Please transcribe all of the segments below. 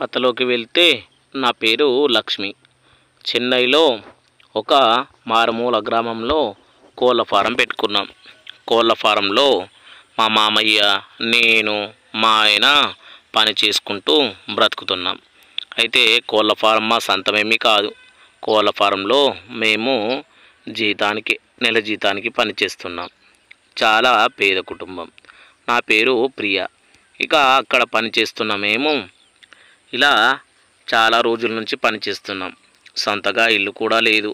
కథలోకి వెళ్తే నా పేరు లక్ష్మి చెన్నైలో ఒక మారుమూల గ్రామంలో కోళ్ళ ఫారం పెట్టుకున్నాం కోళ్ళ ఫారంలో మా మామయ్య నేను మా ఆయన పని చేసుకుంటూ బ్రతుకుతున్నాం అయితే కోళ్ళ ఫారం మా సంతమేమీ కాదు కోళ్ళ ఫారంలో మేము జీతానికి నెల జీతానికి పనిచేస్తున్నాం చాలా పేద కుటుంబం నా పేరు ప్రియ ఇక అక్కడ పనిచేస్తున్న మేము ఇలా చాలా రోజుల నుంచి పనిచేస్తున్నాం సొంతగా ఇల్లు కూడా లేదు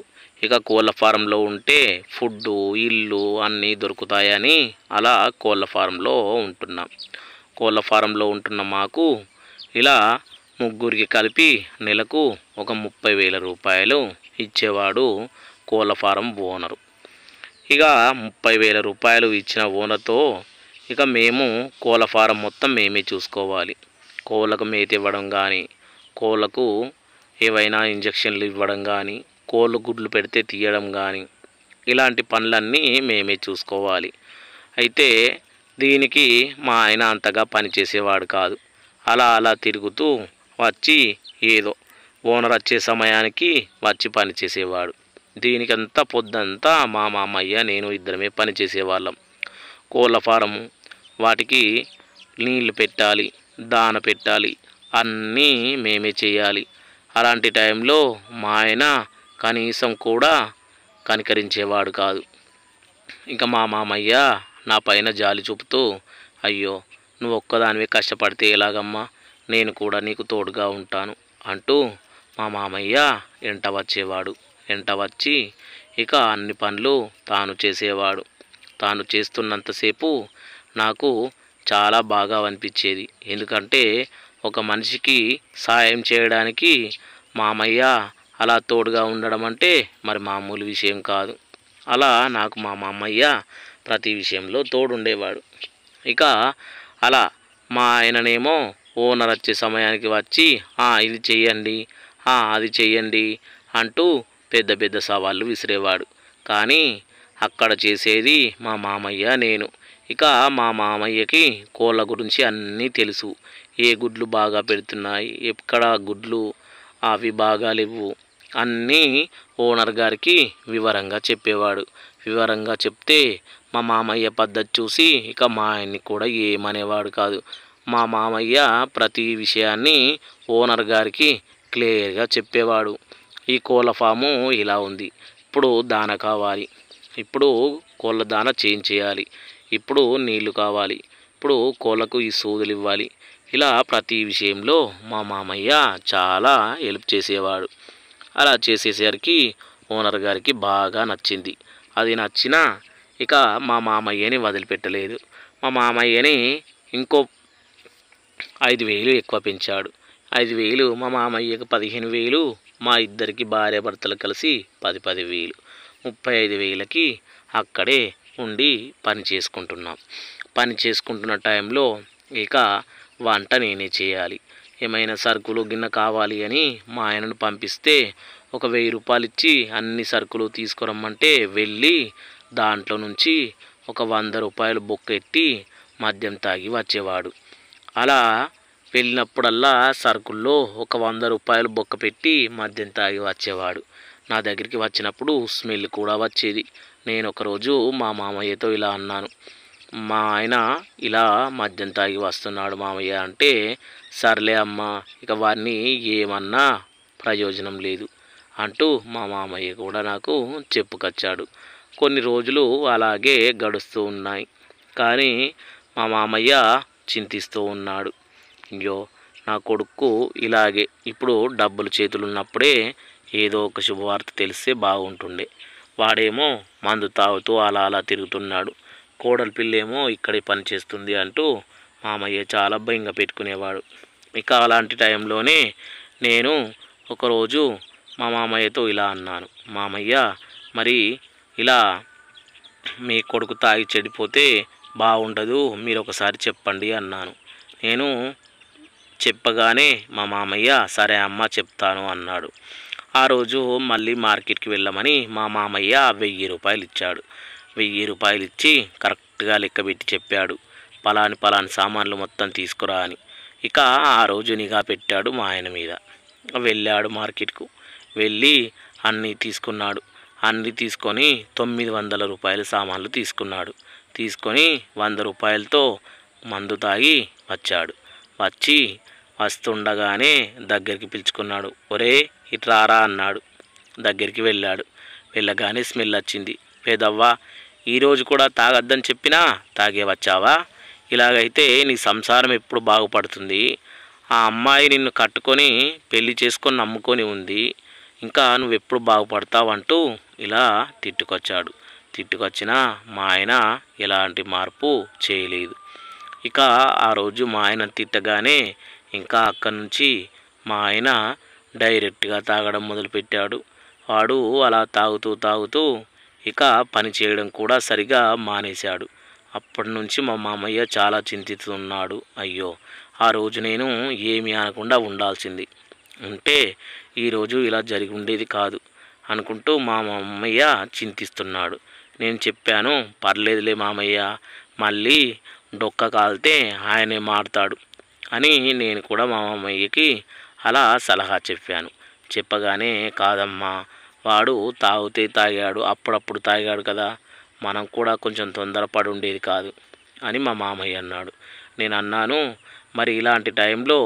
ఇక కోళ్ళ ఫారంలో ఉంటే ఫుడ్డు ఇల్లు అన్నీ దొరుకుతాయని అలా కోళ్ళ ఫారంలో ఉంటున్నాం కోళ్ళ ఫారంలో ఉంటున్న మాకు ఇలా ముగ్గురికి కలిపి నెలకు ఒక ముప్పై వేల రూపాయలు ఇచ్చేవాడు కోళ్ళ ఫారం ఓనరు ఇక ముప్పై వేల రూపాయలు ఇచ్చిన ఓనర్తో ఇక మేము కోళ్ళ ఫారం మొత్తం మేమే చూసుకోవాలి కోళ్ళకు మేత ఇవ్వడం కానీ కోళ్ళకు ఏవైనా ఇంజక్షన్లు ఇవ్వడం కానీ కోళ్ళు గుడ్లు పెడితే తీయడం కానీ ఇలాంటి పనులన్నీ మేమే చూసుకోవాలి అయితే దీనికి మా ఆయన అంతగా పనిచేసేవాడు కాదు అలా అలా తిరుగుతూ వచ్చి ఏదో ఓనర్ వచ్చే సమయానికి వచ్చి పనిచేసేవాడు దీనికంతా పొద్దంతా మా మామయ్య నేను ఇద్దరమే పనిచేసేవాళ్ళం కోళ్ళ ఫారము వాటికి నీళ్లు పెట్టాలి దాన పెట్టాలి అన్నీ మేమే చేయాలి అలాంటి టైంలో మా ఆయన కనీసం కూడా కనికరించేవాడు కాదు ఇంకా మా మామయ్య నా పైన జాలి చూపుతూ అయ్యో నువ్వు ఒక్కదానివే కష్టపడితే ఎలాగమ్మా నేను కూడా నీకు తోడుగా ఉంటాను అంటూ మా మామయ్య ఎంట వచ్చేవాడు ఎంట వచ్చి ఇక అన్ని పనులు తాను చేసేవాడు తాను చేస్తున్నంతసేపు నాకు చాలా బాగా అనిపించేది ఎందుకంటే ఒక మనిషికి సాయం చేయడానికి మామయ్య అలా తోడుగా ఉండడం అంటే మరి మామూలు విషయం కాదు అలా నాకు మా మామయ్య ప్రతి విషయంలో తోడుండేవాడు ఇక అలా మా ఆయననేమో ఓనర్ వచ్చే సమయానికి వచ్చి ఇది చెయ్యండి అది చెయ్యండి అంటూ పెద్ద పెద్ద సవాళ్ళు విసిరేవాడు కానీ అక్కడ చేసేది మా మామయ్య నేను ఇక మా మామయ్యకి కోళ్ళ గురించి అన్నీ తెలుసు ఏ గుడ్లు బాగా పెడుతున్నాయి ఎక్కడ గుడ్లు అవి బాగా లేవు అన్నీ ఓనర్ గారికి వివరంగా చెప్పేవాడు వివరంగా చెప్తే మా మామయ్య పద్ధతి చూసి ఇక మా ఆయన్ని కూడా ఏమనేవాడు కాదు మా మామయ్య ప్రతి విషయాన్ని ఓనర్ గారికి క్లియర్గా చెప్పేవాడు ఈ కోళ్ళ ఫాము ఇలా ఉంది ఇప్పుడు దాన కావాలి ఇప్పుడు కోళ్ళ దాన చేంజ్ చేయాలి ఇప్పుడు నీళ్లు కావాలి ఇప్పుడు కోళ్ళకు ఈ సూదులు ఇవ్వాలి ఇలా ప్రతి విషయంలో మా మామయ్య చాలా హెల్ప్ చేసేవాడు అలా చేసేసరికి ఓనర్ గారికి బాగా నచ్చింది అది నచ్చిన ఇక మా మామయ్యని వదిలిపెట్టలేదు మా మామయ్యని ఇంకో ఐదు వేలు ఎక్కువ పెంచాడు ఐదు వేలు మా మామయ్యకు పదిహేను వేలు మా ఇద్దరికి భార్యాభర్తలు కలిసి పది పది వేలు ముప్పై ఐదు వేలకి అక్కడే ఉండి పని చేసుకుంటున్నాం పని చేసుకుంటున్న టైంలో ఇక వంట నేనే చేయాలి ఏమైనా సరుకులు గిన్నె కావాలి అని మా ఆయనను పంపిస్తే ఒక వెయ్యి రూపాయలు ఇచ్చి అన్ని సరుకులు తీసుకురమ్మంటే వెళ్ళి దాంట్లో నుంచి ఒక వంద రూపాయలు బొక్కెట్టి మద్యం తాగి వచ్చేవాడు అలా వెళ్ళినప్పుడల్లా సరుకుల్లో ఒక వంద రూపాయలు బొక్క పెట్టి మద్యం తాగి వచ్చేవాడు నా దగ్గరికి వచ్చినప్పుడు స్మెల్ కూడా వచ్చేది నేను ఒకరోజు మా మామయ్యతో ఇలా అన్నాను మా ఆయన ఇలా మద్యం తాగి వస్తున్నాడు మామయ్య అంటే సర్లే అమ్మ ఇక వారిని ఏమన్నా ప్రయోజనం లేదు అంటూ మా మామయ్య కూడా నాకు చెప్పుకొచ్చాడు కొన్ని రోజులు అలాగే గడుస్తూ ఉన్నాయి కానీ మా మామయ్య చింతిస్తూ ఉన్నాడు అయ్యో నా కొడుకు ఇలాగే ఇప్పుడు డబ్బులు చేతులు ఉన్నప్పుడే ఏదో ఒక శుభవార్త తెలిస్తే బాగుంటుండే వాడేమో మందు తాగుతూ అలా అలా తిరుగుతున్నాడు కోడలి పిల్లేమో ఇక్కడే పనిచేస్తుంది అంటూ మామయ్య చాలా భయంగా పెట్టుకునేవాడు ఇక అలాంటి టైంలోనే నేను ఒకరోజు మా మామయ్యతో ఇలా అన్నాను మామయ్య మరి ఇలా మీ కొడుకు తాగి చెడిపోతే బాగుండదు మీరు ఒకసారి చెప్పండి అన్నాను నేను చెప్పగానే మా మామయ్య సరే అమ్మ చెప్తాను అన్నాడు ఆ రోజు మళ్ళీ మార్కెట్కి వెళ్ళమని మా మామయ్య వెయ్యి రూపాయలు ఇచ్చాడు వెయ్యి రూపాయలు ఇచ్చి కరెక్ట్గా లెక్క పెట్టి చెప్పాడు పలాని పలాని సామాన్లు మొత్తం తీసుకురా అని ఇక ఆ రోజు నిఘా పెట్టాడు మా ఆయన మీద వెళ్ళాడు మార్కెట్కు వెళ్ళి అన్నీ తీసుకున్నాడు అన్నీ తీసుకొని తొమ్మిది వందల రూపాయల సామాన్లు తీసుకున్నాడు తీసుకొని వంద రూపాయలతో మందు తాగి వచ్చాడు వచ్చి వస్తుండగానే దగ్గరికి పిలుచుకున్నాడు ఒరే ఇట్లారా అన్నాడు దగ్గరికి వెళ్ళాడు వెళ్ళగానే స్మెల్ వచ్చింది పేదవ్వా ఈరోజు కూడా తాగద్దని చెప్పినా తాగే వచ్చావా ఇలాగైతే నీ సంసారం ఎప్పుడు బాగుపడుతుంది ఆ అమ్మాయి నిన్ను కట్టుకొని పెళ్లి చేసుకొని నమ్ముకొని ఉంది ఇంకా నువ్వు ఎప్పుడు బాగుపడతావంటూ ఇలా తిట్టుకొచ్చాడు తిట్టుకొచ్చినా మా ఆయన ఎలాంటి మార్పు చేయలేదు ఇక ఆ రోజు మా ఆయన తిట్టగానే ఇంకా అక్కడి నుంచి మా ఆయన డైరెక్ట్గా తాగడం మొదలుపెట్టాడు వాడు అలా తాగుతూ తాగుతూ ఇక పని చేయడం కూడా సరిగా మానేశాడు అప్పటి నుంచి మా మామయ్య చాలా చింతిస్తున్నాడు అయ్యో ఆ రోజు నేను ఏమీ అనకుండా ఉండాల్సింది ఉంటే ఈరోజు ఇలా జరిగి ఉండేది కాదు అనుకుంటూ మా మామయ్య చింతిస్తున్నాడు నేను చెప్పాను పర్లేదులే మామయ్య మళ్ళీ డొక్క కాలితే ఆయనే మారుతాడు అని నేను కూడా మా మామయ్యకి అలా సలహా చెప్పాను చెప్పగానే కాదమ్మా వాడు తాగితే తాగాడు అప్పుడప్పుడు తాగాడు కదా మనం కూడా కొంచెం తొందరపడి ఉండేది కాదు అని మా మామయ్య అన్నాడు నేను అన్నాను మరి ఇలాంటి టైంలో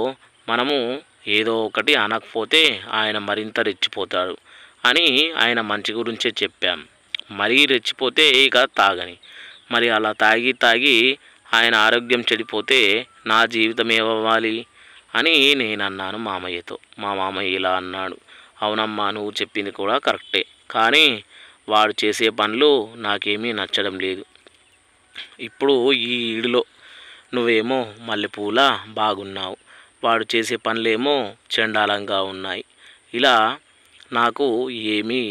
మనము ఏదో ఒకటి అనకపోతే ఆయన మరింత రెచ్చిపోతాడు అని ఆయన మంచి గురించే చెప్పాం మరీ రెచ్చిపోతే ఇక తాగని మరి అలా తాగి తాగి ఆయన ఆరోగ్యం చెడిపోతే నా జీవితం ఏమవ్వాలి అని నేను అన్నాను మామయ్యతో మా మామయ్య ఇలా అన్నాడు అవునమ్మా నువ్వు చెప్పింది కూడా కరెక్టే కానీ వాడు చేసే పనులు నాకేమీ నచ్చడం లేదు ఇప్పుడు ఈ ఈడులో నువ్వేమో మల్లెపూల బాగున్నావు వాడు చేసే పనులేమో చండాలంగా ఉన్నాయి ఇలా నాకు ఏమీ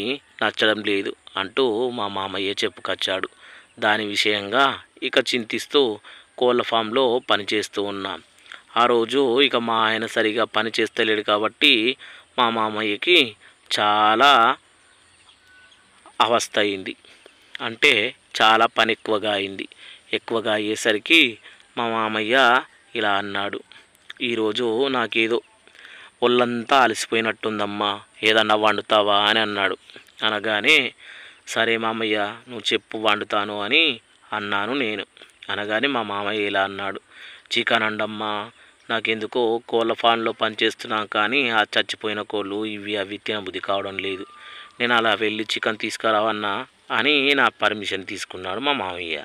నచ్చడం లేదు అంటూ మా మామయ్య చెప్పుకొచ్చాడు దాని విషయంగా ఇక చింతిస్తూ కోళ్ళ ఫామ్లో పనిచేస్తూ ఉన్నాం ఆ రోజు ఇక మా ఆయన సరిగా పని చేస్తలేడు కాబట్టి మా మామయ్యకి చాలా అవస్థ అయింది అంటే చాలా పని ఎక్కువగా అయింది ఎక్కువగా అయ్యేసరికి మా మామయ్య ఇలా అన్నాడు ఈరోజు నాకేదో ఒళ్ళంతా అలసిపోయినట్టుందమ్మా ఏదన్నా వండుతావా అని అన్నాడు అనగానే సరే మామయ్య నువ్వు చెప్పు వండుతాను అని అన్నాను నేను అనగానే మా మామయ్య ఇలా అన్నాడు చికెన్ అండమ్మా నాకెందుకో కోళ్ళ ఫాన్లో పనిచేస్తున్నా కానీ ఆ చచ్చిపోయిన కోళ్ళు ఇవి అవి తినబుద్ధి కావడం లేదు నేను అలా వెళ్ళి చికెన్ తీసుకురావన్నా అని నా పర్మిషన్ తీసుకున్నాడు మా మామయ్య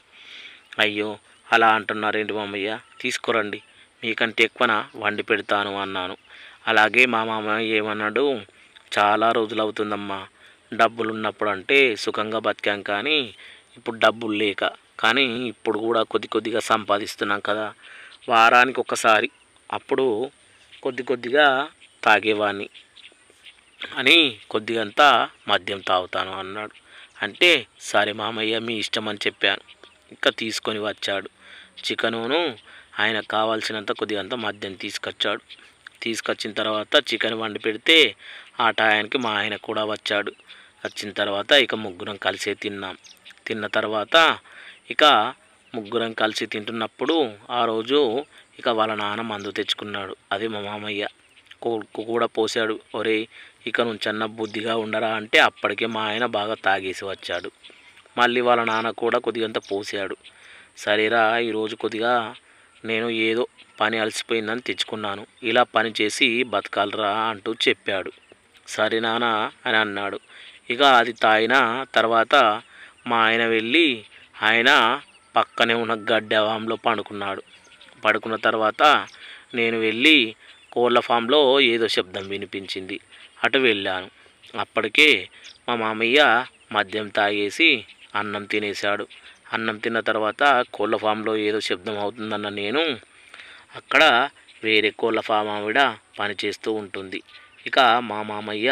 అయ్యో అలా అంటున్నారేంటి మామయ్య తీసుకురండి మీకంటే ఎక్కువన వండి పెడతాను అన్నాను అలాగే మా మామయ్య ఏమన్నాడు చాలా రోజులు అవుతుందమ్మా డబ్బులు ఉన్నప్పుడు అంటే సుఖంగా బతికాం కానీ ఇప్పుడు డబ్బులు లేక కానీ ఇప్పుడు కూడా కొద్ది కొద్దిగా సంపాదిస్తున్నాం కదా వారానికి ఒకసారి అప్పుడు కొద్ది కొద్దిగా తాగేవాణ్ణి అని కొద్దిగంతా మద్యం తాగుతాను అన్నాడు అంటే సరే మామయ్య మీ ఇష్టం అని చెప్పాను ఇంకా తీసుకొని వచ్చాడు చికెనును ఆయన కావాల్సినంత కొద్దిగా మద్యం తీసుకొచ్చాడు తీసుకొచ్చిన తర్వాత చికెన్ వండి పెడితే ఆ టయానికి మా ఆయన కూడా వచ్చాడు వచ్చిన తర్వాత ఇక ముగ్గురం కలిసే తిన్నాం తిన్న తర్వాత ఇక ముగ్గురం కలిసి తింటున్నప్పుడు ఆ రోజు ఇక వాళ్ళ నాన్న మందు తెచ్చుకున్నాడు అది మా మామయ్య కొడుకు కూడా పోశాడు ఒరే ఇక నువ్వు చిన్న బుద్ధిగా ఉండరా అంటే అప్పటికే మా ఆయన బాగా తాగేసి వచ్చాడు మళ్ళీ వాళ్ళ నాన్న కూడా కొద్దిగంత పోసాడు సరేరా ఈరోజు కొద్దిగా నేను ఏదో పని అలసిపోయిందని తెచ్చుకున్నాను ఇలా పని చేసి బతకాలరా అంటూ చెప్పాడు సరే నాన్న అని అన్నాడు ఇక అది తాగిన తర్వాత మా ఆయన వెళ్ళి ఆయన పక్కనే ఉన్న గడ్డవాంలో పండుకున్నాడు పడుకున్న తర్వాత నేను వెళ్ళి కోళ్ళ ఫామ్లో ఏదో శబ్దం వినిపించింది అటు వెళ్ళాను అప్పటికే మా మామయ్య మద్యం తాగేసి అన్నం తినేశాడు అన్నం తిన్న తర్వాత కోళ్ళ ఫామ్లో ఏదో శబ్దం అవుతుందన్న నేను అక్కడ వేరే కోళ్ళ ఫామ్ ఆవిడ పనిచేస్తూ ఉంటుంది ఇక మా మామయ్య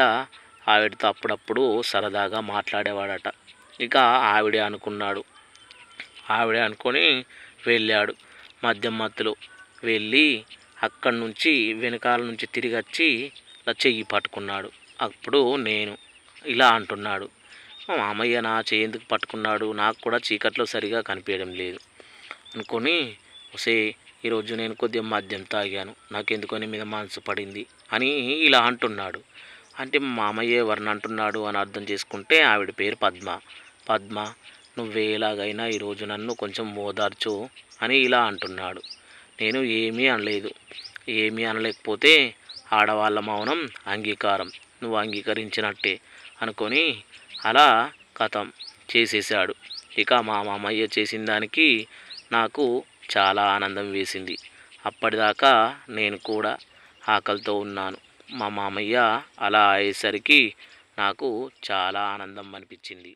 ఆవిడతో అప్పుడప్పుడు సరదాగా మాట్లాడేవాడట ఇక ఆవిడే అనుకున్నాడు ఆవిడే అనుకొని వెళ్ళాడు మద్యం మత్తులో వెళ్ళి అక్కడి నుంచి వెనకాల నుంచి తిరిగి వచ్చి ఇలా చెయ్యి పట్టుకున్నాడు అప్పుడు నేను ఇలా అంటున్నాడు మా మామయ్య నా ఎందుకు పట్టుకున్నాడు నాకు కూడా చీకట్లో సరిగా కనిపించడం లేదు అనుకొని ఒసే ఈరోజు నేను కొద్దిగా మద్యం తాగాను నాకెందుకో నీ మీద మనసు పడింది అని ఇలా అంటున్నాడు అంటే మామయ్య ఎవరిని అంటున్నాడు అని అర్థం చేసుకుంటే ఆవిడ పేరు పద్మ పద్మ ఎలాగైనా ఈరోజు నన్ను కొంచెం ఓదార్చు అని ఇలా అంటున్నాడు నేను ఏమీ అనలేదు ఏమీ అనలేకపోతే ఆడవాళ్ళ మౌనం అంగీకారం నువ్వు అంగీకరించినట్టే అనుకొని అలా కథం చేసేసాడు ఇక మా మామయ్య చేసిన దానికి నాకు చాలా ఆనందం వేసింది అప్పటిదాకా నేను కూడా ఆకలితో ఉన్నాను మా మామయ్య అలా అయ్యేసరికి నాకు చాలా ఆనందం అనిపించింది